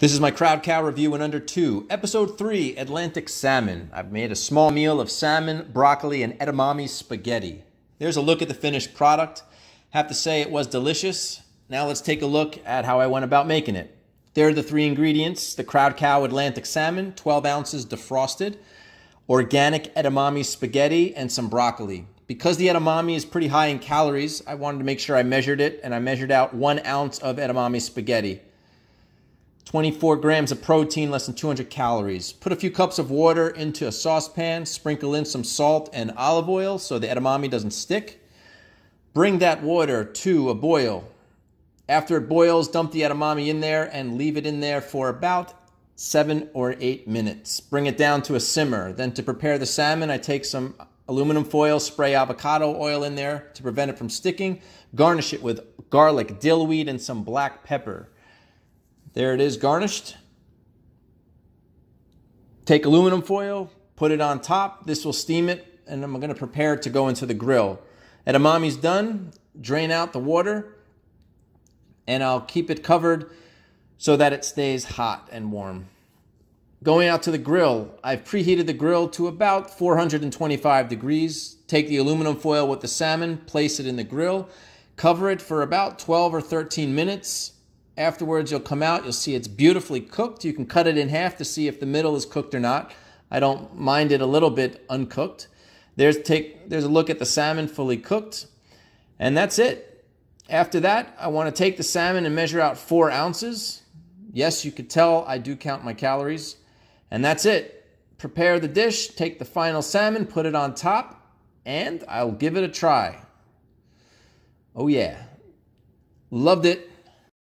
This is my Crowd Cow review in under two, episode three Atlantic Salmon. I've made a small meal of salmon, broccoli, and edamame spaghetti. There's a look at the finished product. Have to say it was delicious. Now let's take a look at how I went about making it. There are the three ingredients the Crowd Cow Atlantic Salmon, 12 ounces defrosted, organic edamame spaghetti, and some broccoli. Because the edamame is pretty high in calories, I wanted to make sure I measured it, and I measured out one ounce of edamame spaghetti. 24 grams of protein, less than 200 calories. Put a few cups of water into a saucepan, sprinkle in some salt and olive oil so the edamame doesn't stick. Bring that water to a boil. After it boils, dump the edamame in there and leave it in there for about seven or eight minutes. Bring it down to a simmer. Then to prepare the salmon, I take some aluminum foil, spray avocado oil in there to prevent it from sticking. Garnish it with garlic, dillweed, and some black pepper. There it is garnished. Take aluminum foil, put it on top. This will steam it and I'm gonna prepare it to go into the grill. Edamami's done, drain out the water and I'll keep it covered so that it stays hot and warm. Going out to the grill, I've preheated the grill to about 425 degrees. Take the aluminum foil with the salmon, place it in the grill, cover it for about 12 or 13 minutes. Afterwards, you'll come out, you'll see it's beautifully cooked. You can cut it in half to see if the middle is cooked or not. I don't mind it a little bit uncooked. There's take there's a look at the salmon fully cooked, and that's it. After that, I want to take the salmon and measure out four ounces. Yes, you could tell I do count my calories, and that's it. Prepare the dish, take the final salmon, put it on top, and I'll give it a try. Oh yeah. Loved it.